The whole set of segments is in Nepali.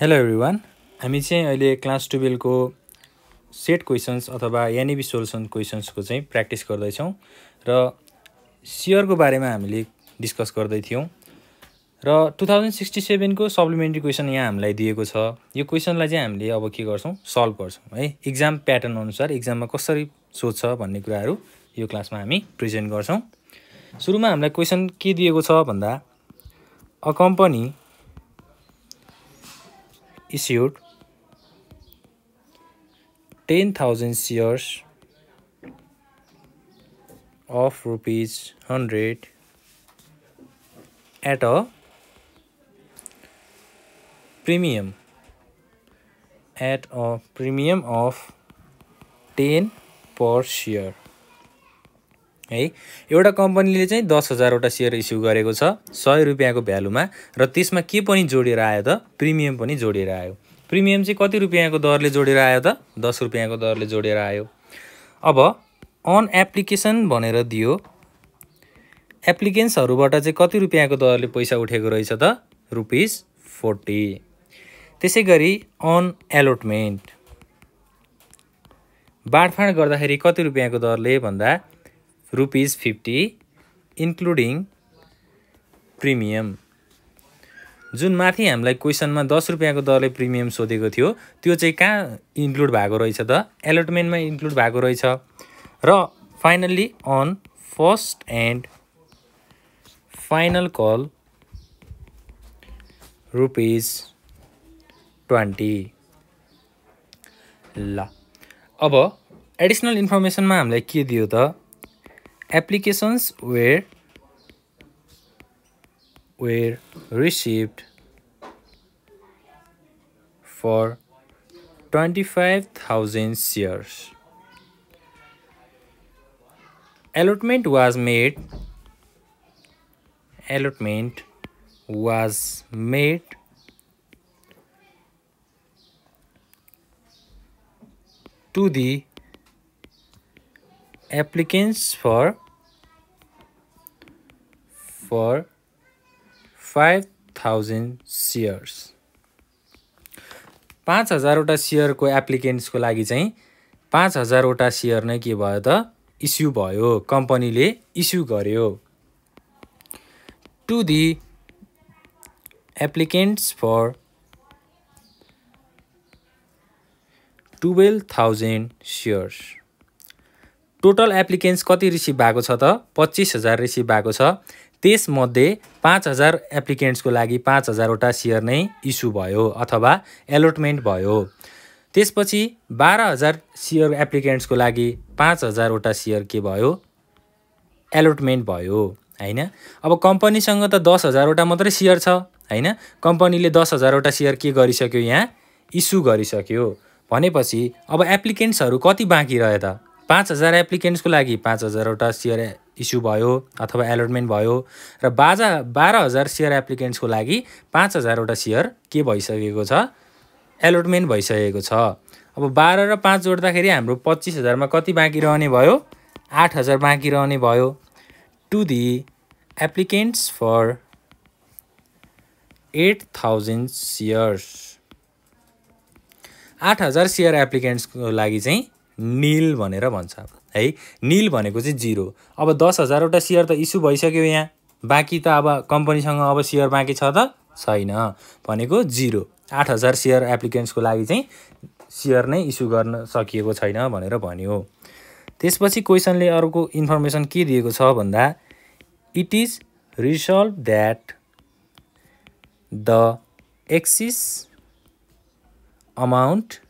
हेलो एभ्रिवान हामी चाहिँ अहिले क्लास टुवेल्भको सेट क्वेसन्स अथवा यानिबी सोल्युसन क्वेसन्सको चाहिँ प्र्याक्टिस गर्दैछौँ र सियरको बारेमा हामीले डिस्कस गर्दै थियौँ र टु थाउजन्ड सिक्सटी सेभेनको सप्लिमेन्ट्री क्वेसन यहाँ हामीलाई दिएको छ यो क्वेसनलाई चाहिँ हामीले अब के गर्छौँ सल्भ गर्छौँ है इक्जाम प्याटर्न अनुसार इक्जाममा कसरी सोध्छ भन्ने कुराहरू यो क्लासमा हामी प्रेजेन्ट गर्छौँ सुरुमा हामीलाई क्वेसन के दिएको छ भन्दा a company issued 10,000 shares of rupees 100 at a premium at a premium of 10 per share है एउटा कम्पनीले चाहिँ दस हजारवटा सेयर इस्यु गरेको छ सय रुपियाँको भ्यालुमा र त्यसमा के पनि जोडेर आयो त प्रिमियम पनि जोडेर आयो प्रिमियम चाहिँ कति रुपियाँको दरले जोडेर आयो त दस रुपियाँको दरले जोडेर आयो अब अन एप्लिकेसन भनेर दियो एप्लिकेन्सहरूबाट चाहिँ कति रुपियाँको दरले पैसा उठेको रहेछ त रुपिस फोर्टी त्यसै गरी अन एलोटमेन्ट बाँडफाँड गर्दाखेरि कति रुपियाँको दरले भन्दा रुपिज फिफ्टी इन्क्लुडिङ प्रिमियम जुन माथि हामीलाई क्वेसनमा दस रुपियाँको दरले प्रिमियम सोधेको थियो त्यो चाहिँ कहाँ इन्क्लुड भएको रहेछ त एलोटमेन्टमा इन्क्लुड भएको रहेछ र finally on first and final call rupees twenty ल अब एडिसनल इन्फर्मेसनमा हामीलाई के दियो त applications were were received for 25,000 shares. Allotment was made allotment was made to the applicants for for 5000 shares पाँच हजारवटा सियरको एप्लिकेन्ट्सको लागि चाहिँ पाँच हजारवटा सियर नै के भयो त इस्यु भयो कम्पनीले इस्यु गर्यो to the applicants for twelve thousand shares total applicants कति रिसिभ भएको छ त पच्चिस हजार रिसिभ भएको छ त्यसमध्ये पाँच हजार एप्लिकेन्ट्सको लागि पाँच हजारवटा सेयर नै इस्यु भयो अथवा एलोटमेन्ट भयो त्यसपछि बाह्र हजार सेयर एप्लिकेन्ट्सको लागि पाँच हजारवटा सेयर के भयो एलोटमेन्ट भयो होइन अब कम्पनीसँग त दस हजारवटा मात्रै सेयर छ होइन कम्पनीले दस हजारवटा सेयर के गरिसक्यो यहाँ इस्यु गरिसक्यो भनेपछि अब एप्लिकेन्ट्सहरू कति बाँकी रहे त पाँच हजार एप्लिकेन्ट्सको लागि पाँच हजारवटा सेयर इस्यु भयो अथवा एलोटमेन्ट भयो र बाजा बाह्र हजार सेयर एप्लिकेन्ट्सको लागि पाँच हजारवटा सेयर के भइसकेको छ एलोटमेन्ट भइसकेको छ अब बाह्र र पाँच जोड्दाखेरि हाम्रो पच्चिस हजारमा कति बाँकी रहने भयो आठ हजार बाँकी रहने भयो to the applicants for eight thousand shares आठ हजार सेयर एप्लिकेन्ट्सको लागि चाहिँ निल भनेर भन्छ है निल भनेको चाहिँ जिरो अब दस हजारवटा सेयर त इस्यु भइसक्यो यहाँ बाँकी त अब कम्पनीसँग अब सेयर बाँकी छ त छैन भनेको जिरो आठ हजार सेयर एप्लिकेन्ट्सको लागि चाहिँ सेयर नै इस्यु गर्न सकिएको छैन भनेर भन्यो त्यसपछि क्वेसनले अर्को इन्फर्मेसन के दिएको छ भन्दा it is resolved that the excess amount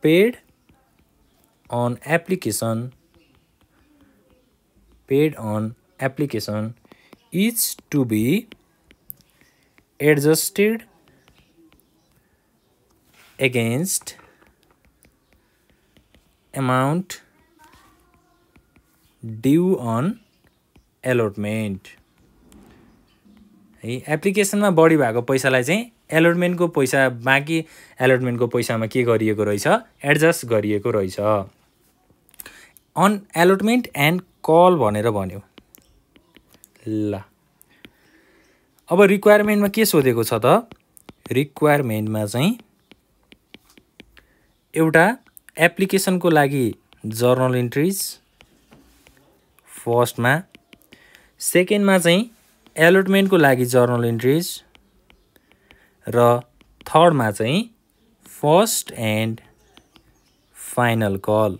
paid on application paid on application is to be adjusted against amount due on allotment है एप्लिकेसनमा बढी भएको पैसालाई चाहिँ एलोटमेन्टको पैसा बाँकी एलोटमेन्टको पैसामा के गरिएको रहेछ एडजस्ट गरिएको रहेछ अन एलोटमेन्ट एन्ड कल भनेर भन्यो ल अब रिक्वायरमेन्टमा के सोधेको छ त रिक्वायरमेन्टमा चाहिँ एउटा एप्लिकेसनको लागि जर्नल इन्ट्रिज फर्स्टमा सेकेन्डमा चाहिँ एलोटमेन्टको लागि जर्नल इन्ट्रिज र थर्डमा चाहिँ फर्स्ट एन्ड फाइनल कल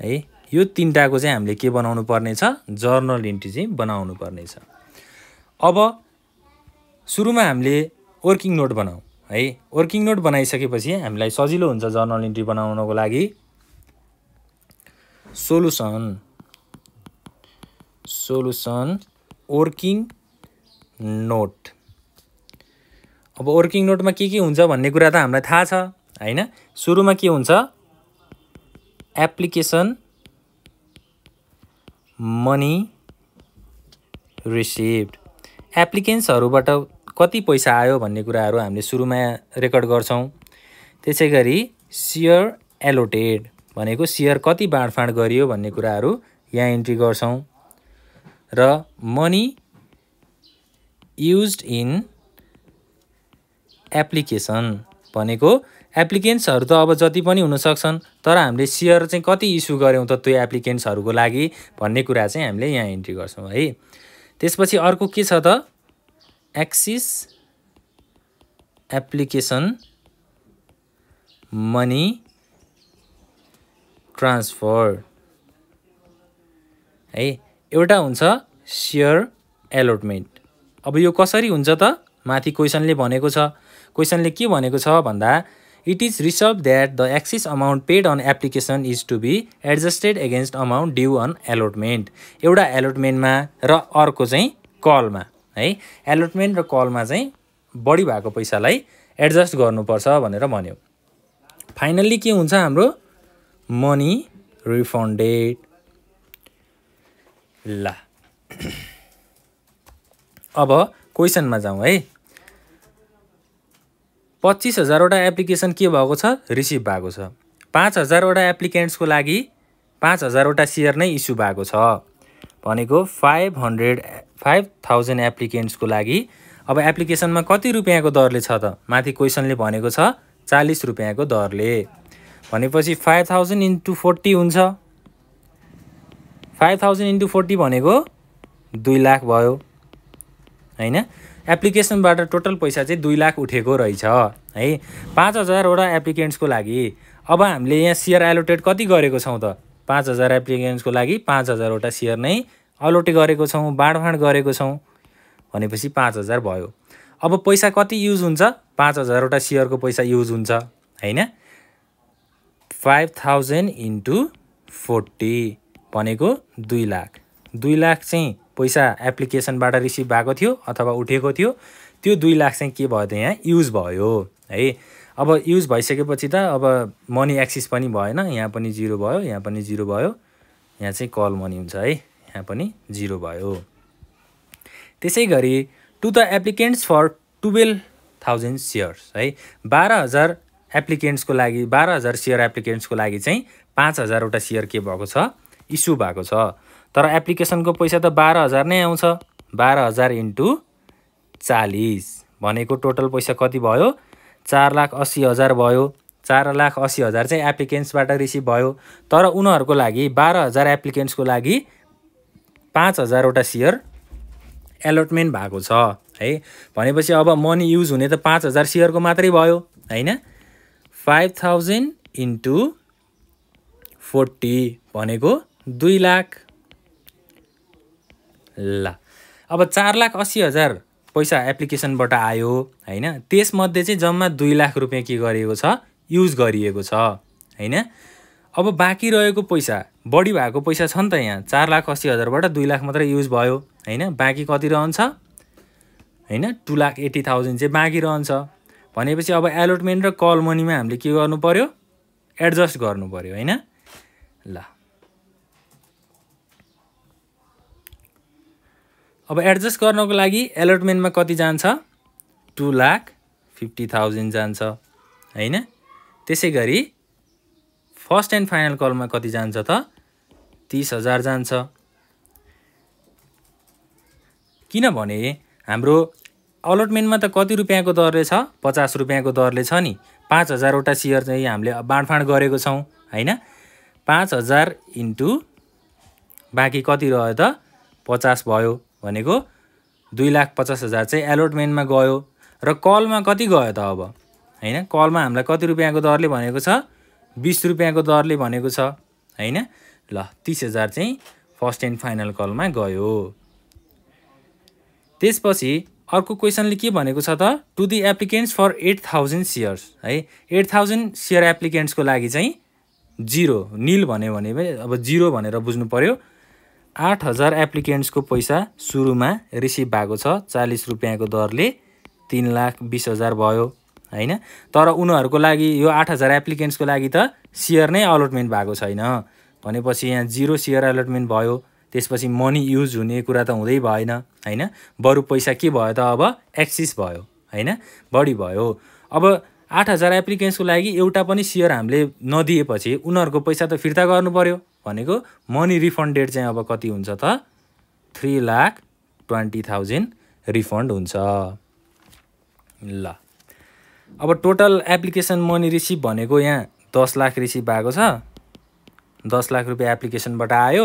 है यो तिनवटाको चाहिँ हामीले के बनाउनु पर्नेछ जर्नल इन्ट्री चाहिँ बनाउनु पर्नेछ अब सुरुमा हामीले वर्किङ नोट बनाऊ है वर्किङ नोट बनाइसकेपछि हामीलाई सजिलो हुन्छ जर्नल इन्ट्री बनाउनको लागि सोलुसन सोलुसन वर्किङ नोट अब वर्किङ नोटमा के के हुन्छ भन्ने कुरा त हामीलाई थाहा छ होइन सुरुमा के हुन्छ एप्लिकेसन मनी रिसिभ्ड एप्लिकेन्ट्सहरूबाट कति पैसा आयो भन्ने कुराहरू हामीले सुरुमा रेकर्ड गर्छौँ त्यसै गरी सियर एलोटेड भनेको सियर कति बाँडफाँड गरियो भन्ने कुराहरू यहाँ इन्ट्री गर्छौँ र मनी युज इन एप्लिकेसन भनेको एप्लिकेन्ट्सहरू त अब जति पनि हुनसक्छन् तर हामीले सेयर चाहिँ कति इस्यु गऱ्यौँ त त्यो एप्लिकेन्ट्सहरूको लागि भन्ने कुरा चाहिँ हामीले यहाँ इन्ट्री गर्छौँ है त्यसपछि अर्को के छ त एक्सिस एप्लिकेसन मनी ट्रान्सफर है एउटा हुन्छ सेयर एलोटमेन्ट अब यो कसरी हुन्छ त माथि क्वेसनले भनेको छ क्वेसनले के भनेको छ भन्दा it is resolved that the excess amount paid on application is to be adjusted against amount due on allotment एउटा एलोटमेन्टमा र अर्को चाहिँ कलमा है एलोटमेन्ट र कलमा चाहिँ बढी भएको पैसालाई एडजस्ट गर्नुपर्छ भनेर भन्यो फाइनल्ली के हुन्छ हाम्रो मनी रिफन्डेड ल अब क्वेसनमा जाउँ है पच्चिस हजारवटा एप्लिकेसन के भएको छ रिसिभ भएको छ पाँच हजारवटा एप्लिकेन्ट्सको लागि पाँच हजारवटा सेयर नै इस्यु भएको छ भनेको फाइभ हन्ड्रेड फाइभ थाउजन्ड एप्लिकेन्ट्सको लागि अब एप्लिकेसनमा कति रुपियाँको दरले छ त माथि क्वेसनले भनेको छ चालिस रुपियाँको दरले भनेपछि फाइभ थाउजन्ड इन्टु फोर्टी हुन्छ फाइभ थाउजन्ड इन्टु फोर्टी भनेको दुई लाख भयो होइन एप्लिकेसनबाट टोटल पैसा चाहिँ दुई लाख उठेको रहेछ है पाँच हजारवटा एप्लिकेन्ट्सको लागि अब हामीले यहाँ सेयर एलोटेड कति गरेको छौँ त पाँच हजार एप्लिकेन्ट्सको लागि पाँच हजारवटा सेयर नै अलोटे गरेको छौँ बाँडफाँड गरेको छौँ भनेपछि पाँच हजार भयो अब पैसा कति युज हुन्छ पाँच हजारवटा सेयरको पैसा युज हुन्छ होइन फाइभ थाउजन्ड इन्टु फोर्टी भनेको दुई लाख दुई लाख चाहिँ पैसा एप्लिकेसनबाट रिसिभ भएको थियो अथवा उठेको थियो त्यो दुई लाख चाहिँ के भयो त यहाँ युज भयो है अब युज भइसकेपछि त अब मनी एक्सिस पनि भएन यहाँ पनि जिरो भयो यहाँ पनि जिरो भयो यहाँ चाहिँ कल मनी हुन्छ है यहाँ पनि जिरो भयो त्यसै गरी to the applicants for twelve thousand shares है बाह्र हजार एप्लिकेन्ट्सको लागि बाह्र हजार सेयर एप्लिकेन्ट्सको लागि चाहिँ पाँच हजारवटा सेयर के भएको छ इस्यु भएको छ तर एप्लिकेसनको पैसा त बाह्र हजार नै आउँछ बाह्र हजार इन्टु चालिस भनेको टोटल पैसा कति भयो चार लाख अस्सी हजार भयो चार लाख अस्सी हजार चाहिँ एप्लिकेन्ट्सबाट रिसिभ भयो तर उनीहरूको लागि बाह्र हजार एप्लिकेन्ट्सको लागि पाँच हजारवटा सेयर एलोटमेन्ट भएको छ है भनेपछि अब मनी युज हुने त पाँच हजार सेयरको मात्रै भयो होइन फाइभ थाउजन्ड इन्टु फोर्टी भनेको दुई लाख ल अब चार लाख अस्सी हजार पैसा एप्लिकेसनबाट आयो होइन त्यसमध्ये चाहिँ जम्मा दुई लाख रुपियाँ के गरिएको छ युज गरिएको छ होइन अब बाँकी रहेको पैसा बढी भएको पैसा छ नि त यहाँ चार लाख अस्सी हजारबाट दुई लाख मात्रै युज भयो होइन बाँकी कति रहन्छ होइन टु लाख एट्टी थाउजन्ड चाहिँ बाँकी रहन्छ भनेपछि अब एलोटमेन्ट र कल मनीमा हामीले के गर्नु पऱ्यो एडजस्ट गर्नु पऱ्यो होइन ल अब एडजस्ट गर्नको लागि एलोटमेन्टमा कति जान्छ टु लाख फिफ्टी थाउजन्ड जान्छ होइन त्यसै गरी फर्स्ट एन्ड फाइनल कलमा कति जान्छ त तिस हजार जान्छ किनभने हाम्रो अलटमेन्टमा त कति रुपियाँको दरले छ पचास रुपियाँको दरले छ नि पाँच हजारवटा सेयर चाहिँ हामीले बाँडफाँड गरेको छौँ होइन पाँच हजार इन्टु बाँकी कति रह्यो त पचास भयो भनेको दुई लाख पचास हजार चाहिँ एलोटमेन्टमा गयो र कलमा कति गयो त अब होइन कलमा हामीलाई कति रुपियाँको दरले भनेको छ बिस रुपियाँको दरले भनेको छ होइन ल तिस हजार चाहिँ फर्स्ट एन्ड फाइनल कलमा गयो त्यसपछि अर्को क्वेसनले के भनेको छ त to the applicants for eight thousand shares है एट थाउजन्ड सेयर एप्लिकेन्ट्सको लागि चाहिँ जिरो निल भन्यो भने अब जिरो भनेर बुझ्नु पऱ्यो आठ हजार एप्लिकेन्ट्सको पैसा सुरुमा रिसिभ भएको छ चालिस रुपियाँको दरले तिन लाख बिस हजार भयो होइन तर उनीहरूको लागि यो आठ हजार एप्लिकेन्ट्सको लागि त सेयर नै अलोटमेन्ट भएको छैन भनेपछि यहाँ जिरो सेयर अलटमेन्ट भयो त्यसपछि मनी युज हुने कुरा त हुँदै भएन होइन बरु पैसा के भयो त अब एक्सिस भयो होइन बढी भयो अब आठ हजार एप्लिकेन्ट्सको लागि एउटा पनि सेयर हामीले नदिएपछि उनीहरूको पैसा त फिर्ता गर्नु पऱ्यो भनेको मनी रिफन्डेड चाहिँ अब कति हुन्छ त three lakh twenty thousand refund हुन्छ ल अब टोटल एप्लिकेसन मनी रिसिभ भनेको यहाँ दस लाख रिसिभ भएको छ दस लाख रुपियाँ एप्लिकेसनबाट आयो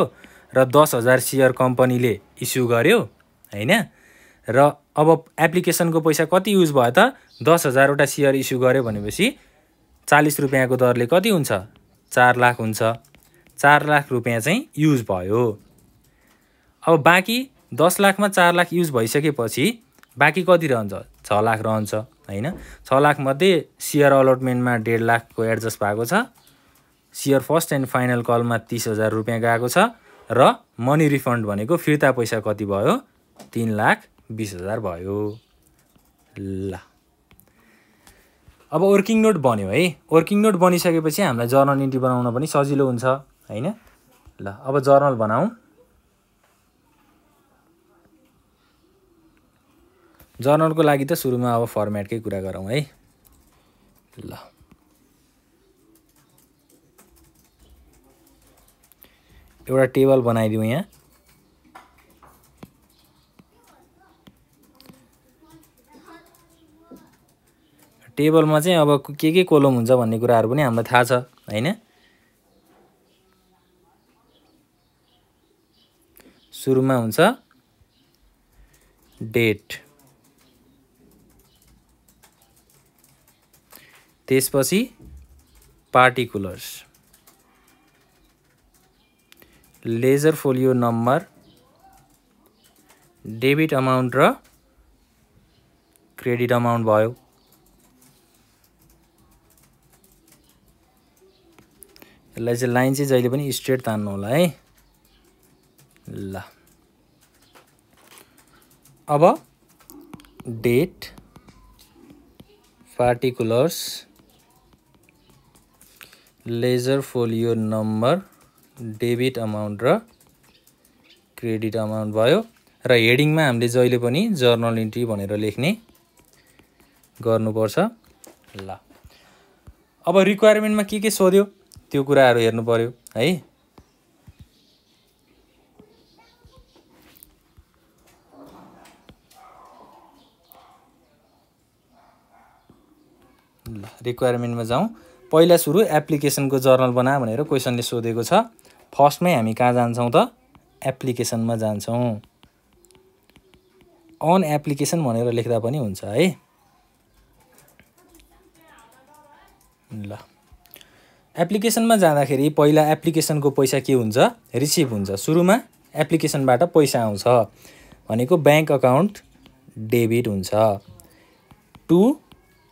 र दस हजार सेयर कम्पनीले इस्यु गर्यो होइन र अब एप्लिकेसनको पैसा कति युज भयो त दस हजारवटा सेयर इस्यु गर्यो भनेपछि चालिस रुपियाँको दरले कति हुन्छ चार लाख हुन्छ चार लाख रुपियाँ चाहिँ युज भयो अब बाँकी दस लाखमा चार लाख युज भइसकेपछि बाँकी कति रहन्छ छ लाख रहन्छ होइन छ लाखमध्ये सियर अलोटमेन्टमा डेढ लाखको एडजस्ट भएको छ सियर फर्स्ट एन्ड फाइनल कलमा तिस हजार रुपियाँ गएको छ र मनी रिफन्ड भनेको फिर्ता पैसा कति भयो तिन लाख बिस हजार भयो ल अब वर्किङ नोट बन्यो है वर्किङ नोट बनिसकेपछि हामीलाई जर्नल इन्ट्री बनाउन पनि सजिलो हुन्छ होइन ल अब जर्नल बनाऊ जर्नलको लागि त सुरुमा अब फर्मेटकै कुरा गरौँ है ल एउटा टेबल बनाइदिउँ यहाँ टेबलमा चाहिँ अब के के कोलम हुन्छ भन्ने कुराहरू पनि हामीलाई थाहा छ होइन सुरुमा हुन्छ डेट त्यसपछि particulars ledger folio number debit amount र क्रेडिट अमाउन्ट भयो यसलाई चाहिँ लाइन चाहिँ जहिले पनि स्ट्रेट तान्नु होला है ल अब date particulars ledger folio number debit amount र क्रेडिट अमाउन्ट भयो र हेडिङमा हामीले जहिले पनि जर्नल इन्ट्री भनेर लेख्ने गर्नुपर्छ ल अब रिक्वायरमेन्टमा के के सोध्यो त्यो कुराहरू हेर्नु पऱ्यो है रिक्वायरमेन्टमा जाउँ पहिला सुरु एप्लिकेसनको जर्नल बना भनेर क्वेसनले सोधेको छ फर्स्टमै हामी कहाँ जान्छौँ त एप्लिकेसनमा जान्छौँ अन एप्लिकेसन भनेर लेख्दा पनि हुन्छ है ल एप्लिकेसनमा जाँदाखेरि पहिला एप्लिकेसनको पैसा के हुन्छ रिसिभ हुन्छ सुरुमा एप्लिकेसनबाट पैसा आउँछ भनेको ब्याङ्क अकाउन्ट डेबिट हुन्छ to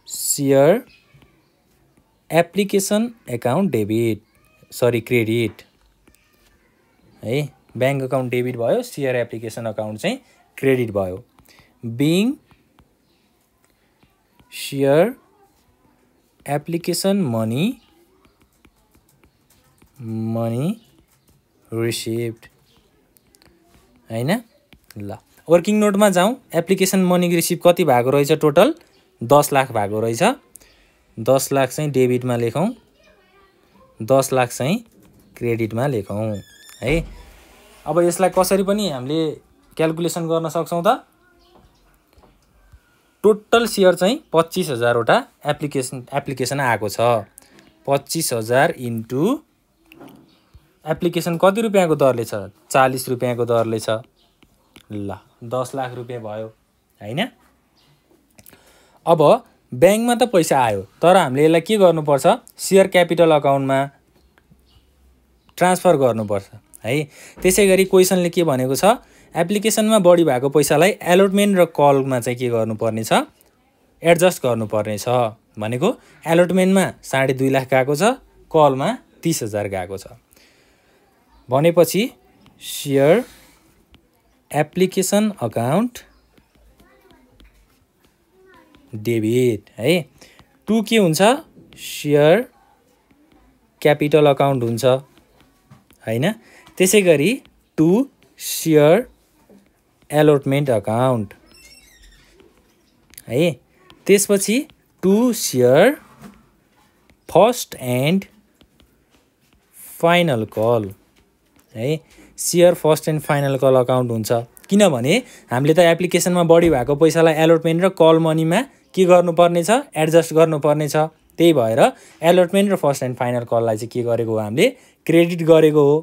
share application account debit sorry credit है ब्याङ्क एकाउन्ट डेबिट भयो सेयर एप्लिकेसन एकाउन्ट चाहिँ क्रेडिट भयो being share application money money receipt होइन ल वर्किङ नोटमा जाउँ एप्लिकेसन मनी रिसिभ कति भएको रहेछ टोटल दस लाख भएको रहेछ दस लाख चाहिँ डेबिटमा लेखौँ दस लाख चाहिँ क्रेडिटमा लेखौँ है अब यसलाई कसरी पनि हामीले क्यालकुलेसन गर्न सक्छौँ त टोटल सेयर चाहिँ पच्चिस हजारवटा एप्लिकेसन एप्लिकेसन आएको छ पच्चिस हजार इन्टु एप्लिकेसन कति रुपियाँको दरले छ चालिस रुपियाँको दरले छ ल दस लाख रुपियाँ भयो होइन अब ब्याङ्कमा त पैसा आयो तर हामीले यसलाई के गर्नुपर्छ सेयर क्यापिटल अकाउन्टमा ट्रान्सफर गर्नुपर्छ है त्यसै गरी क्वेसनले के भनेको छ एप्लिकेसनमा बढी भएको पैसालाई एलोटमेन्ट र कलमा चाहिँ के गर्नुपर्ने छ एडजस्ट गर्नुपर्ने छ भनेको एलोटमेन्टमा साढे दुई लाख गएको छ कलमा तिस हजार गएको छ भनेपछि सेयर एप्लिकेसन अकाउन्ट डेबिट है टु के हुन्छ सेयर क्यापिटल अकाउन्ट हुन्छ होइन त्यसै गरी टु सेयर एलोटमेन्ट अकाउन्ट है त्यसपछि to share first and final call है share first and final call account हुन्छ किनभने हामीले त एप्लिकेसनमा बढी भएको पैसालाई एलोटमेन्ट र कल मनीमा के गर्नुपर्ने छ एडजस्ट गर्नुपर्ने छ त्यही भएर एलोटमेन्ट र फर्स्ट एन्ड फाइनल कललाई चाहिँ के गरेको हो हामीले क्रेडिट गरेको हो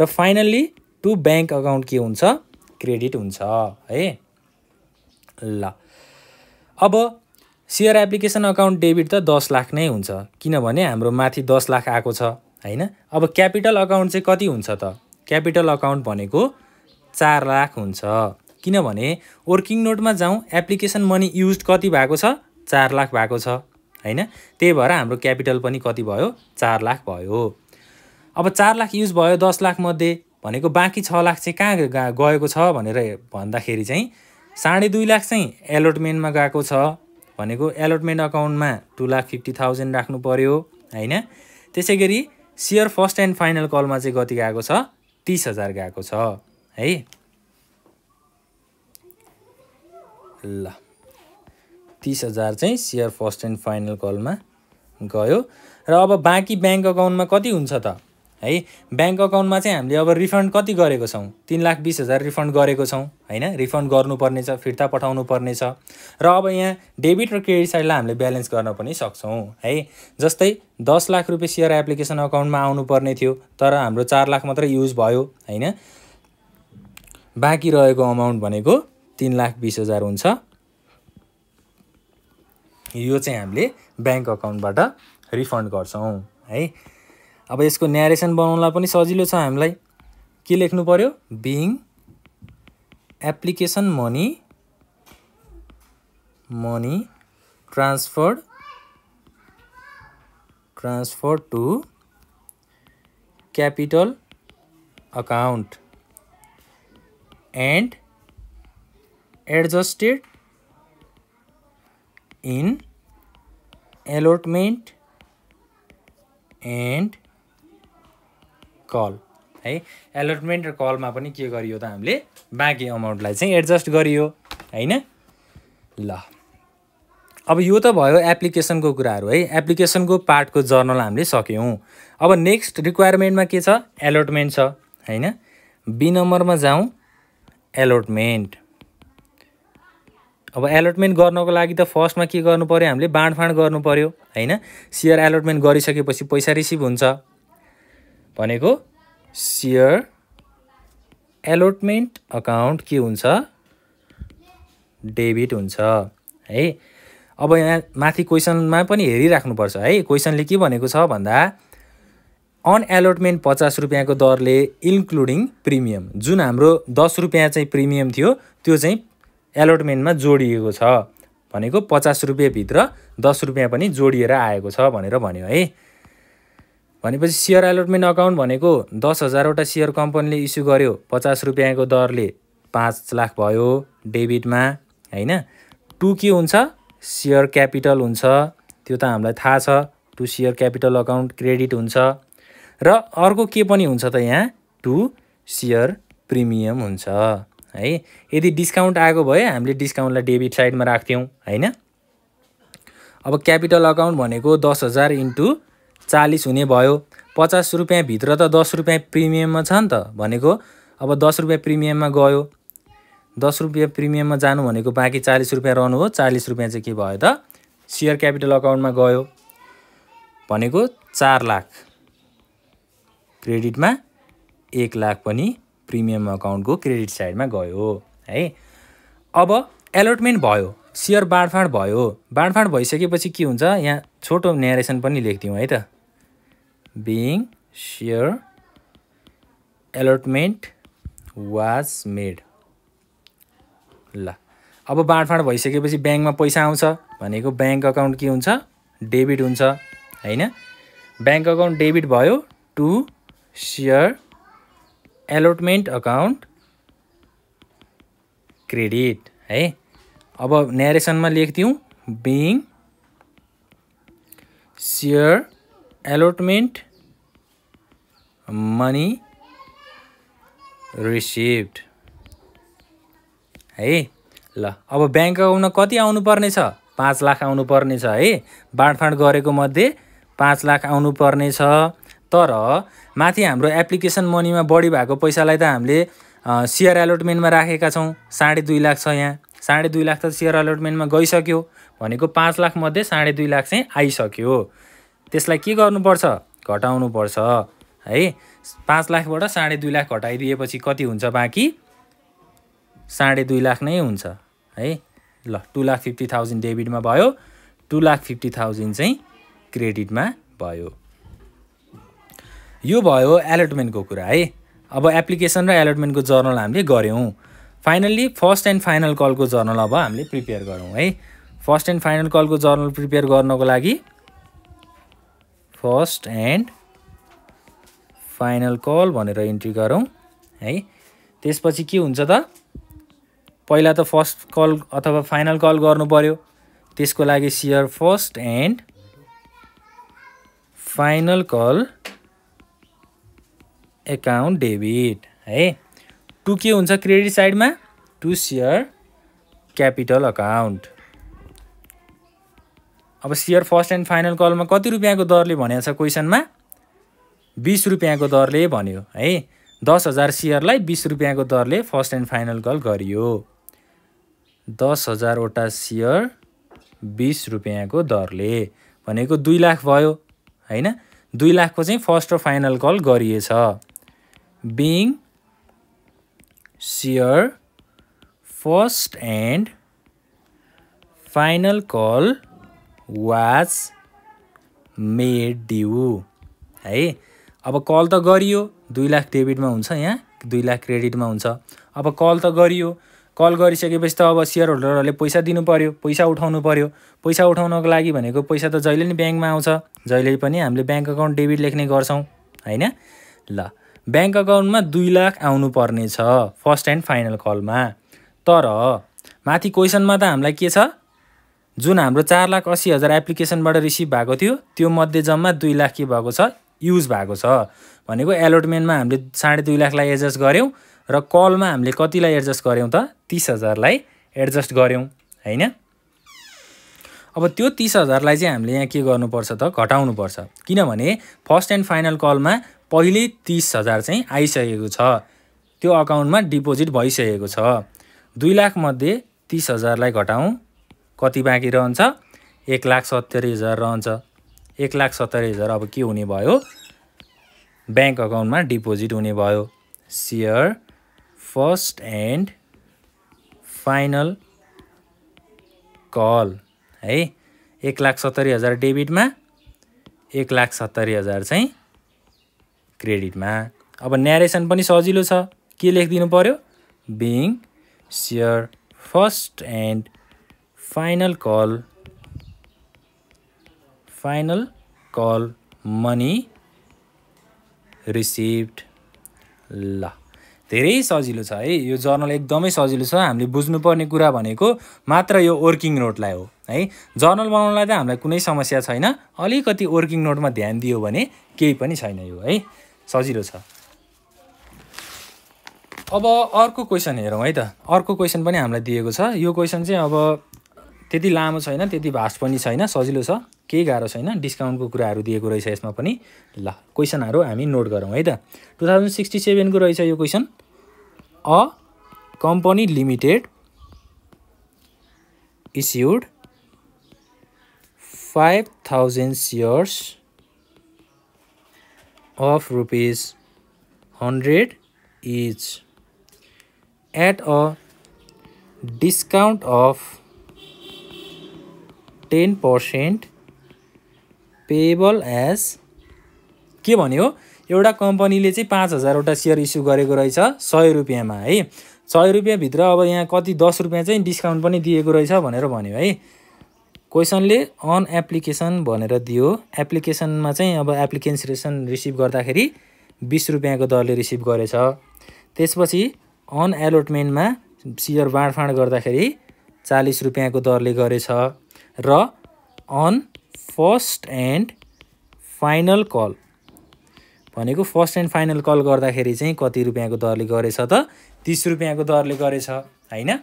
र फाइनल्ली टु ब्याङ्क अकाउन्ट के हुन्छ क्रेडिट हुन्छ है ल अब सेयर एप्लिकेसन अकाउन्ट डेबिट त दस लाख नै हुन्छ किनभने हाम्रो माथि दस लाख आएको छ होइन अब क्यापिटल अकाउन्ट चाहिँ कति हुन्छ त क्यापिटल अकाउन्ट भनेको चार लाख हुन्छ किनभने वर्किङ नोटमा जाउँ एप्लिकेसन मनी युज कति भएको छ चार लाख भएको छ होइन त्यही भएर हाम्रो क्यापिटल पनि कति भयो चार लाख भयो अब चार लाख युज भयो दस लाखमध्ये भनेको बाँकी छ लाख चाहिँ कहाँ गएको छ भनेर भन्दाखेरि चाहिँ साढे दुई लाख चाहिँ एलोटमेन्टमा गएको छ भनेको एलोटमेन्ट अकाउन्टमा टु लाख फिफ्टी थाउजन्ड राख्नु पऱ्यो होइन त्यसै गरी सेयर फर्स्ट एन्ड फाइनल कलमा चाहिँ कति गएको छ तिस हजार गएको छ है ल तिस हजार चाहिँ सेयर फर्स्ट एन्ड फाइनल कलमा गयो र अब बाँकी ब्याङ्क अकाउन्टमा कति हुन्छ त है ब्याङ्क अकाउन्टमा चाहिँ हामीले अब रिफन्ड कति गरेको छौँ तिन लाख बिस हजार रिफन्ड गरेको छौँ होइन रिफन्ड गर्नुपर्नेछ फिर्ता पठाउनु पर्नेछ र अब यहाँ डेबिट र क्रेडिट साइडलाई हामीले ब्यालेन्स गर्न पनि सक्छौँ है जस्तै दस लाख रुपियाँ सेयर एप्लिकेसन अकाउन्टमा आउनुपर्ने थियो तर हाम्रो चार लाख मात्रै युज भयो होइन बाँकी रहेको अमाउन्ट भनेको तिन लाख बिस हजार हुन्छ यो चाहिँ हामीले ब्याङ्क अकाउन्टबाट रिफन्ड गर्छौँ है अब यसको न्यारेसन बनाउनलाई पनि सजिलो छ हामीलाई के लेख्नु पऱ्यो being application money money transfer transfer to capital account and adjusted in allotment and call है एलोटमेन्ट र कलमा पनि के गरियो त हामीले बाँकी अमाउन्टलाई चाहिँ एडजस्ट गरियो होइन ल अब यो त भयो एप्लिकेसनको कुराहरू है एप्लिकेसनको पार्टको जर्नल हामीले सक्यौँ अब नेक्स्ट रिक्वायरमेन्टमा के छ एलोटमेन्ट छ होइन बी नम्बरमा जाउँ एलोटमेन्ट अब एलोटमेन्ट गर्नको लागि त फर्स्टमा के गर्नु पऱ्यो हामीले बाँडफाँड गर्नु पऱ्यो होइन सेयर एलोटमेन्ट गरिसकेपछि पैसा रिसिभ हुन्छ भनेको सेयर एलोटमेन्ट अकाउन्ट के हुन्छ डेबिट हुन्छ है अब यहाँ माथि क्वेसनमा पनि हेरिराख्नुपर्छ है क्वेसनले के भनेको छ भन्दा अन एलोटमेन्ट पचास रुपियाँको दरले इन्क्लुडिङ प्रिमियम जुन हाम्रो दस रुपियाँ चाहिँ प्रिमियम थियो त्यो चाहिँ एलोटमेन्टमा जोडिएको छ भनेको पचास रुपियाँभित्र दस रुपियाँ पनि जोडिएर आएको छ भनेर भन्यो है भनेपछि सेयर एलोटमेन्ट अकाउन्ट भनेको दस हजारवटा सेयर कम्पनीले इस्यु गर्यो पचास रुपियाँको दरले पाँच लाख भयो डेबिटमा होइन टु के हुन्छ सेयर क्यापिटल हुन्छ त्यो त हामीलाई थाहा छ to share capital account credit हुन्छ र अर्को के पनि हुन्छ त यहाँ टु सेयर प्रिमियम हुन्छ है यदि डिस्काउन्ट आएको भए हामीले डिस्काउन्टलाई डेबिट साइडमा राख्थ्यौँ होइन अब क्यापिटल अकाउन्ट भनेको दस हजार इन्टु चालिस हुने भयो पचास रुपियाँभित्र त दस रुपियाँ प्रिमियममा छ नि त भनेको अब दस रुपियाँ प्रिमियममा गयो दस रुपियाँ प्रिमियममा जानु भनेको बाँकी चालिस रुपियाँ रहनु हो चालिस रुपियाँ चाहिँ के भयो त सेयर क्यापिटल अकाउन्टमा गयो भनेको चार लाख क्रेडिटमा एक लाख पनि प्रिमियम अकाउन्टको क्रेडिट साइडमा गयो है अब एलोटमेन्ट भयो सेयर बाँडफाँड भयो बाँडफाँड भइसकेपछि के हुन्छ यहाँ छोटो नेरेसन पनि लेखिदिउँ है त being share allotment was made ल अब बाँडफाँड भइसकेपछि ब्याङ्कमा पैसा आउँछ भनेको ब्याङ्क अकाउन्ट के हुन्छ डेबिट हुन्छ होइन ब्याङ्क अकाउन्ट डेबिट भयो to share allotment account credit है अब नेरेसनमा लेखिदिउँ being share allotment money receipt है ल अब ब्याङ्क अकाउन्टमा कति आउनुपर्ने छ पाँच लाख आउनुपर्ने छ है बाँडफाँड गरेको मध्ये पाँच लाख आउनुपर्ने छ तर माथि हाम्रो एप्लिकेसन मनीमा बढी भएको पैसालाई त हामीले सेयर एलोटमेन्टमा राखेका छौँ साढे दुई लाख छ यहाँ साढे दुई लाख त सेयर एलोटमेन्टमा गइसक्यो भनेको पाँच लाखमध्ये साढे दुई लाख चाहिँ आइसक्यो त्यसलाई के गर्नुपर्छ घटाउनुपर्छ है पाँच लाखबाट साढे दुई लाख घटाइदिएपछि कति हुन्छ बाँकी साढे दुई लाख नै हुन्छ है ल टु लाख फिफ्टी थाउजन्ड डेबिटमा भयो टु लाख फिफ्टी थाउजन्ड चाहिँ क्रेडिटमा भयो यो भयो एलोटमेन्टको कुरा है अब एप्लिकेसन र एलोटमेन्टको जर्नल हामीले गऱ्यौँ फाइनल्ली फर्स्ट एन्ड फाइनल कलको जर्नल अब हामीले प्रिपेयर गरौँ है फर्स्ट एन्ड फाइनल कलको जर्नल प्रिपेयर गर्नको लागि फर्स्ट एन्ड फाइनल कल भनेर इन्ट्री गरौँ है त्यसपछि के हुन्छ त पहिला त फर्स्ट कल अथवा फाइनल कल गर्नु पऱ्यो त्यसको लागि share first and final call account debit है टु के हुन्छ क्रेडिट साइडमा टु सेयर क्यापिटल अकाउन्ट अब सेयर फर्स्ट एन्ड फाइनल कलमा कति रुपियाँको दरले भनेको छ क्वेसनमा बिस रुपियाँको दरले भन्यो है दस हजार सेयरलाई बिस रुपियाँको दरले फर्स्ट एन्ड फाइनल कल गरियो दस हजारवटा सेयर बिस रुपियाँको दरले भनेको दुई लाख भयो होइन दुई लाखको चाहिँ फर्स्ट र फाइनल कल गरिएछ being sheer first and final call was made due है अब कल त गरियो दुई लाख डेबिटमा हुन्छ यहाँ दुई लाख क्रेडिटमा हुन्छ अब कल त गरियो कल गरिसकेपछि त अब सेयर होल्डरहरूले पैसा दिनु पऱ्यो पैसा उठाउनु पऱ्यो पैसा उठाउनको लागि भनेको पैसा त जहिले पनि ब्याङ्कमा आउँछ जहिले पनि हामीले ब्याङ्क एकाउन्ट डेबिट लेख्ने गर्छौँ होइन ल ब्याङ्क अकाउन्टमा दुई लाख आउनुपर्ने छ फर्स्ट एन्ड फाइनल कलमा तर माथि क्वेसनमा त हामीलाई के छ जुन हाम्रो चार लाख असी हजार एप्लिकेसनबाट रिसिभ भएको थियो त्यो मध्ये जम्मा दुई लाख के भएको छ युज भएको छ भनेको एलोटमेन्टमा हामीले साढे दुई लाखलाई एडजस्ट गऱ्यौँ र कलमा हामीले कतिलाई एडजस्ट गऱ्यौँ त तिस हजारलाई एडजस्ट गऱ्यौँ होइन अब त्यो तिस हजारलाई चाहिँ हामीले यहाँ के गर्नुपर्छ त घटाउनुपर्छ किनभने फर्स्ट एन्ड फाइनल कलमा पहिले तिस हजार चाहिँ आइसकेको छ त्यो अकाउन्टमा डिपोजिट भइसकेको छ दुई लाखमध्ये तिस हजारलाई घटाउँ कति बाँकी रहन्छ एक लाख सत्तरी हजार रहन्छ एक लाख सत्तरी हजार अब के हुने भयो ब्याङ्क अकाउन्टमा डिपोजिट हुने भयो share first and final call है एक लाख सत्तरी हजार डेबिटमा एक लाख सत्तरी हजार चाहिँ क्रेडिटमा अब न्यारेसन पनि सजिलो छ के लेखिदिनु पऱ्यो being share first and final call final call money receive ल धेरै सजिलो छ है यो जर्नल एकदमै सजिलो छ हामीले बुझ्नुपर्ने कुरा भनेको मात्र यो वर्किङ नोटलाई हो है जर्नल बनाउनलाई त हामीलाई कुनै समस्या छैन अलिकति वर्किङ नोटमा ध्यान दियो भने केही पनि छैन यो है सजिलो छ अब अर्को क्वेसन हेरौँ है त अर्को क्वेसन पनि हामीलाई दिएको छ यो क्वेसन चाहिँ अब त्यति लामो छैन त्यति भास्ट पनि छैन सजिलो छ केही गाह्रो छैन डिस्काउन्टको कुराहरू दिएको रहेछ यसमा पनि ल क्वेसनहरू हामी नोट गरौँ है त टु थाउजन्ड सिक्सटी सेभेनको रहेछ यो question a company limited issued five thousand shares of rupees 100 each at a discount of 10% payable as के भन्यो एउटा कम्पनीले चाहिँ पाँच हजारवटा सेयर इस्यु गरेको रहेछ सय रुपियाँमा है सय रुपियाँभित्र अब यहाँ कति दस रुपियाँ चाहिँ डिस्काउन्ट पनि दिएको रहेछ भनेर भन्यो है क्वेसनले अन एप्लिकेसन भनेर दियो एप्लिकेसनमा चाहिँ अब एप्लिकेसन रिसिभ गर्दाखेरि बिस रुपियाँको दरले रिसिभ गरेछ त्यसपछि अन एलोटमेन्टमा सियर बाँडफाँड गर्दाखेरि चालिस रुपियाँको दरले गरेछ र on first and final call भनेको फर्स्ट एन्ड फाइनल कल गर्दाखेरि चाहिँ कति रुपियाँको दरले गरेछ त तिस रुपियाँको दरले गरेछ होइन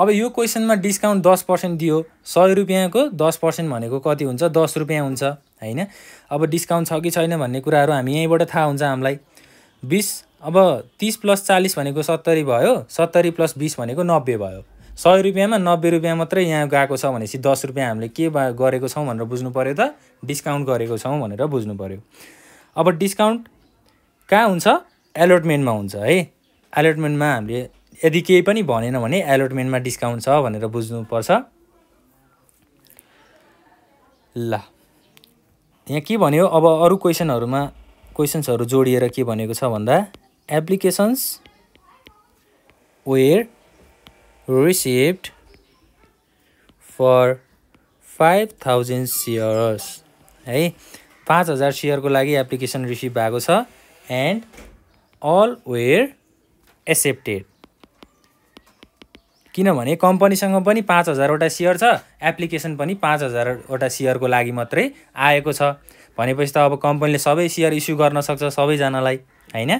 अब यो क्वेसनमा डिस्काउन्ट दस पर्सेन्ट दियो सय रुपियाँको दस पर्सेन्ट भनेको कति हुन्छ दस रुपियाँ हुन्छ होइन अब डिस्काउन्ट छ कि छैन भन्ने कुराहरू हामी यहीँबाट थाहा हुन्छ हामीलाई बिस अब तिस प्लस चालिस भनेको सत्तरी भयो सत्तरी प्लस बिस भनेको नब्बे भयो सय रुपियाँमा नब्बे रुपियाँ मात्रै यहाँ गएको छ भनेपछि दस रुपियाँ हामीले के गरेको छौँ भनेर बुझ्नु पऱ्यो त डिस्काउन्ट गरेको छौँ भनेर बुझ्नु पऱ्यो अब डिस्काउन्ट कहाँ हुन्छ एलोटमेन्टमा हुन्छ है एलोटमेन्टमा हामीले यदि केही पनि भनेन भने एलोटमेन्टमा डिस्काउन्ट छ भनेर बुझ्नुपर्छ ल यहाँ के भन्यो अब अरू क्वेसनहरूमा क्वेसन्सहरू जोडिएर के भनेको छ भन्दा applications were received for five thousand shares है पाँच हजार सियरको लागि एप्लिकेसन रिसिभ भएको छ एन्ड अल वेयर एक्सेप्टेड किनभने कम्पनीसँग पनि पाँच हजारवटा सेयर छ एप्लिकेसन पनि पाँच हजारवटा सेयरको लागि मात्रै आएको छ भनेपछि त अब कम्पनीले सबै सेयर इस्यु गर्न सक्छ सबैजनालाई होइन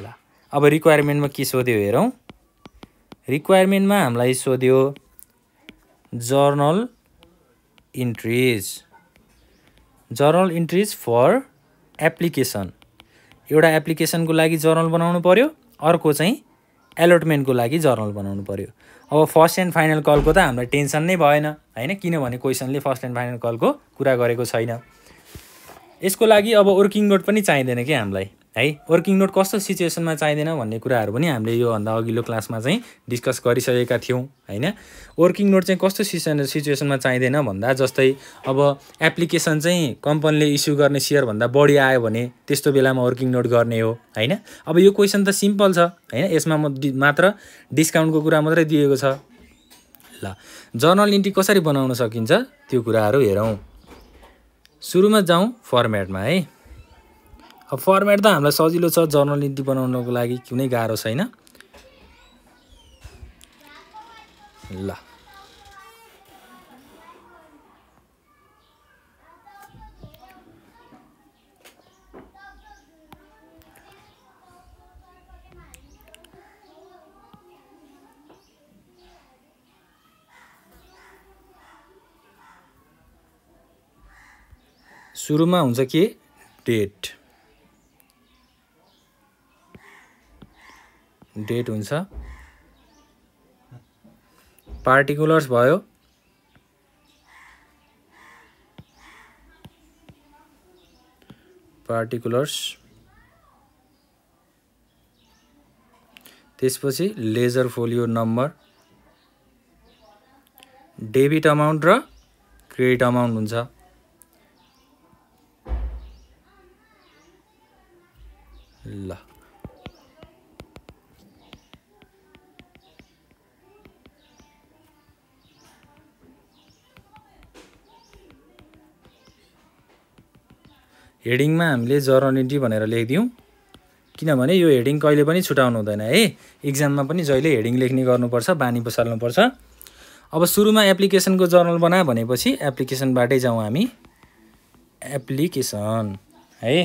ल अब रिक्वायरमेन्टमा के सोध्यो हेरौँ रिक्वायरमेन्टमा हामीलाई सोध्यो journal entries journal entries for application एउटा एप्लिकेसनको लागि जर्नल बनाउनु पऱ्यो अर्को चाहिँ एलोटमेन्टको लागि जर्नल बनाउनु पऱ्यो अब फर्स्ट एन्ड फाइनल कलको त हामीलाई टेन्सन नै भएन होइन किनभने क्वेसनले फर्स्ट एन्ड फाइनल कलको कुरा गरेको छैन यसको लागि अब वर्किङ नोट पनि चाहिँदैन कि हामीलाई है वर्किङ नोट कस्तो सिचुएसनमा चाहिँदैन भन्ने कुराहरू पनि हामीले योभन्दा अघिल्लो क्लासमा चाहिँ डिस्कस गरिसकेका थियौँ होइन वर्किङ नोट चाहिँ कस्तो सिचुएसन सिचुएसनमा चाहिँदैन भन्दा जस्तै अब एप्लिकेसन चाहिँ कम्पनीले इस्यु गर्ने सेयरभन्दा बढी आयो भने त्यस्तो बेलामा वर्किङ नोट गर्ने हो होइन अब यो क्वेसन त सिम्पल छ होइन यसमा मात्र डिस्काउन्टको कुरा मात्रै दिएको छ ल जर्नल इन्ट्री कसरी बनाउन सकिन्छ त्यो कुराहरू हेरौँ सुरुमा जाउँ फर्मेटमा है अब फर्मेट त हामीलाई सजिलो छ जर्नल नीति बनाउनको लागि कुनै गाह्रो छैन ल सुरुमा हुन्छ के डेट डेट हुन्छ पार्टिकुलर्स भयो पार्टिकुलर्स त्यसपछि ledger folio number debit amount र क्रेडिट अमाउन्ट हुन्छ ल हेडिङमा हामीले जरनेटी भनेर लेखिदिउँ किनभने यो हेडिङ कहिले पनि छुटाउनु हुँदैन है इक्जाममा पनि जहिले हेडिङ लेख्ने गर्नुपर्छ बानी बसाल्नुपर्छ अब सुरुमा एप्लिकेसनको जर्नल बना भनेपछि एप्लिकेसनबाटै जाउँ हामी एप्लिकेसन है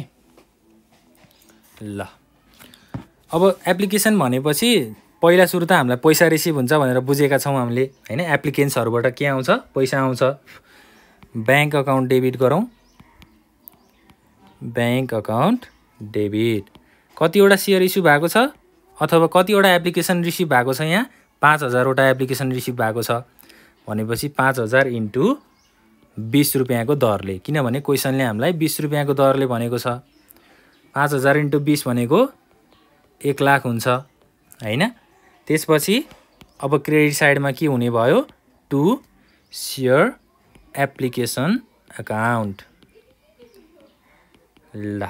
ल अब एप्लिकेसन भनेपछि पहिला सुरु त हामीलाई पैसा रिसिभ हुन्छ भनेर बुझेका छौँ हामीले होइन एप्लिकेन्सहरूबाट के आउँछ पैसा आउँछ ब्याङ्क अकाउन्ट डेबिट गरौँ ब्याङ्क अकाउन्ट डेबिट कतिवटा सेयर इस्यु भएको छ अथवा कतिवटा एप्लिकेसन रिसिभ भएको छ यहाँ पाँच हजारवटा एप्लिकेसन रिसिभ भएको छ भनेपछि पाँच हजार इन्टु बिस रुपियाँको दरले किनभने क्वेसनले हामीलाई बिस रुपियाँको दरले भनेको छ पाँच हजार इन्टु बिस भनेको एक लाख हुन्छ होइन त्यसपछि अब क्रेडिट साइडमा के हुने भयो टु सेयर एप्लिकेसन एकाउन्ट ल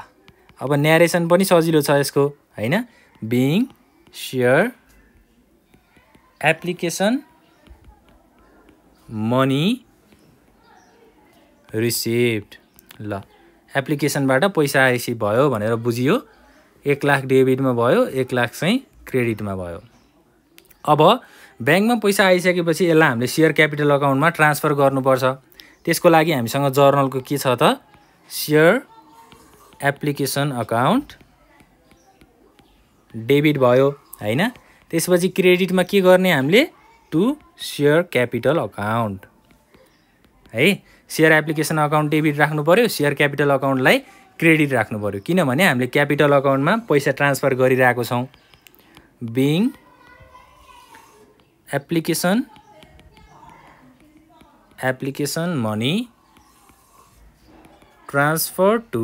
अब न्यारेसन पनि सजिलो छ यसको होइन being share application money receive ल एप्लिकेसनबाट पैसा रिसिभ भयो भनेर बुझियो एक लाख डेबिटमा भयो एक लाख चाहिँ क्रेडिटमा भयो अब ब्याङ्कमा पैसा आइसकेपछि यसलाई हामीले सेयर क्यापिटल अकाउन्टमा ट्रान्सफर गर्नुपर्छ त्यसको लागि हामीसँग जर्नलको के छ त सेयर एप्लिकेसन अकाउन्ट डेबिट भयो होइन त्यसपछि क्रेडिटमा के गर्ने हामीले टु सेयर क्यापिटल अकाउन्ट है सेयर एप्लिकेसन अकाउन्ट डेबिट राख्नु पऱ्यो सेयर क्यापिटल अकाउन्टलाई क्रेडिट राख्नु पऱ्यो किनभने हामीले क्यापिटल अकाउन्टमा पैसा ट्रान्सफर गरिरहेको छौँ being application application money transfer to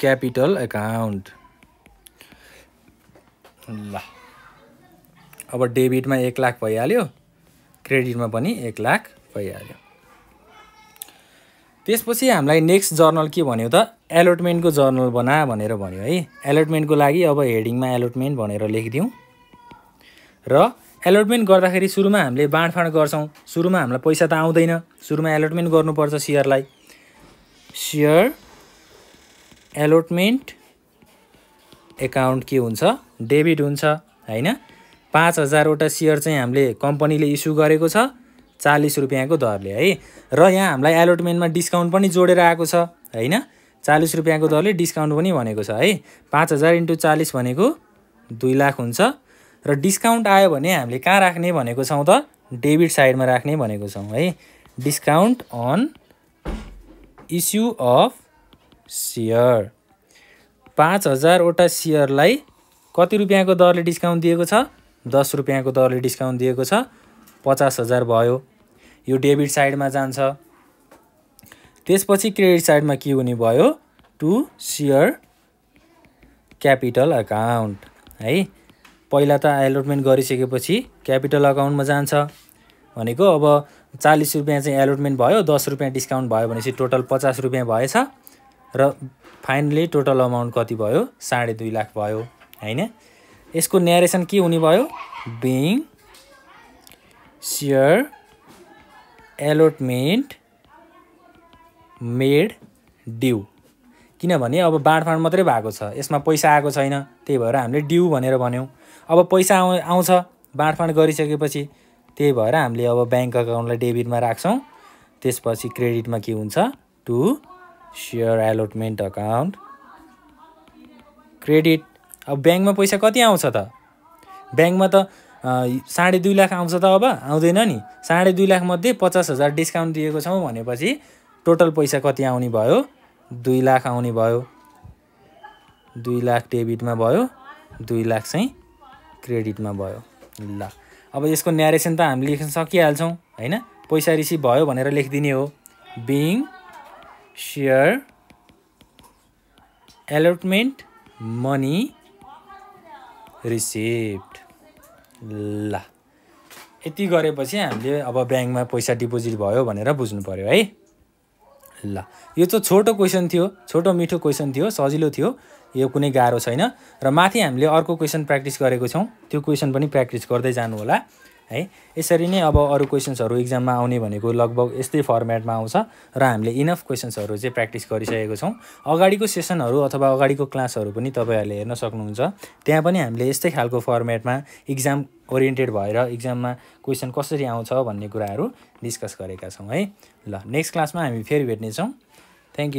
capital account ल अब डेबिटमा एक लाख भइहाल्यो क्रेडिटमा पनि एक लाख भइहाल्यो त्यसपछि हामीलाई नेक्स्ट जर्नल के भन्यो त एलोटमेन्टको जर्नल बना भनेर भन्यो है एलोटमेन्टको लागि अब हेडिङमा एलोटमेन्ट भनेर लेखिदिउँ र एलोटमेन्ट गर्दाखेरि सुरुमा हामीले बाँडफाँड गर्छौँ सुरुमा हामीलाई पैसा त आउँदैन सुरुमा एलोटमेन्ट गर्नुपर्छ सेयरलाई सेयर एलोटमेन्ट एकाउन्ट के हुन्छ डेबिट हुन्छ होइन पाँच हजारवटा सेयर चाहिँ हामीले कम्पनीले इस्यु गरेको छ चालिस रुपियाँको दरले है र यहाँ हामीलाई एलोटमेन्टमा डिस्काउन्ट पनि जोडेर आएको छ होइन चालिस रुपियाँको दरले डिस्काउन्ट पनि भनेको छ है पाँच हजार इन्टु चालिस भनेको दुई लाख हुन्छ र डिस्काउन्ट आयो भने हामीले कहाँ राख्ने भनेको छौँ त डेबिट साइडमा राख्ने भनेको छौँ है discount on issue of share पाँच हजारवटा सेयरलाई कति रुपियाँको दरले डिस्काउन्ट दिएको छ दस रुपियाँको दरले डिस्काउन्ट दिएको छ पचास हजार भयो यो डेबिट साइडमा जान्छ त्यसपछि क्रेडिट साइडमा के हुने भयो टु सेयर क्यापिटल अकाउन्ट है पहिला त एलोटमेन्ट गरिसकेपछि क्यापिटल अकाउन्टमा जान्छ भनेको अब चालिस रुपियाँ चाहिँ एलोटमेन्ट भयो दस रुपियाँ डिस्काउन्ट भयो भनेपछि टोटल पचास रुपियाँ भएछ र फाइनली टोटल अमाउन्ट कति भयो साढे दुई लाख भयो होइन यसको नेरेसन के हुने भयो being share allotment made due किनभने अब बाँडफाँड मात्रै भएको छ यसमा पैसा आएको छैन त्यही भएर हामीले ड्यु भनेर भन्यौँ अब पैसा आउ आउँछ बाँडफाँड गरिसकेपछि त्यही भएर हामीले अब ब्याङ्क अकाउन्टलाई डेबिटमा राख्छौँ त्यसपछि क्रेडिटमा के हुन्छ to share allotment account credit अब ब्याङ्कमा पैसा कति आउँछ त ब्याङ्कमा त साढे दुई लाख आउँछ त अब आउँदैन नि साढे दुई लाखमध्ये पचास हजार डिस्काउन्ट दिएको छौँ भनेपछि टोटल पैसा कति आउने भयो दुई लाख आउने भयो दुई लाख डेबिटमा भयो दुई लाख चाहिँ क्रेडिटमा भयो ल अब यसको न्यारेसन त हामी लेख्न सकिहाल्छौँ होइन पैसा रिसिभ भयो भनेर लेखिदिने हो being share allotment money receipt ल यति गरेपछि हामीले अब ब्याङ्कमा पैसा डिपोजिट भयो भनेर बुझ्नु पऱ्यो है ल यो चाहिँ छोटो क्वेसन थियो छोटो मिठो क्वेसन थियो सजिलो थियो यो कुनै गाह्रो छैन र माथि हामीले अर्को क्वेसन प्र्याक्टिस गरेको छौँ त्यो क्वेसन पनि प्र्याक्टिस गर्दै जानु होला है यसरी नै अब अरू क्वेसन्सहरू इक्जाममा आउने भनेको लगभग यस्तै फर्मेटमा आउँछ र हामीले इनफ क्वेसन्सहरू चाहिँ प्र्याक्टिस गरिसकेको छौँ अगाडिको सेसनहरू अथवा अगाडिको क्लासहरू पनि तपाईँहरूले हेर्न सक्नुहुन्छ त्यहाँ पनि हामीले यस्तै खालको फर्मेटमा इक्जाम ओरिएन्टेड भएर इक्जाममा क्वेसन कसरी आउँछ भन्ने कुराहरू डिस्कस गरेका छौँ है ल नेक्स्ट क्लासमा हामी फेरि भेट्नेछौँ थ्याङ्क यू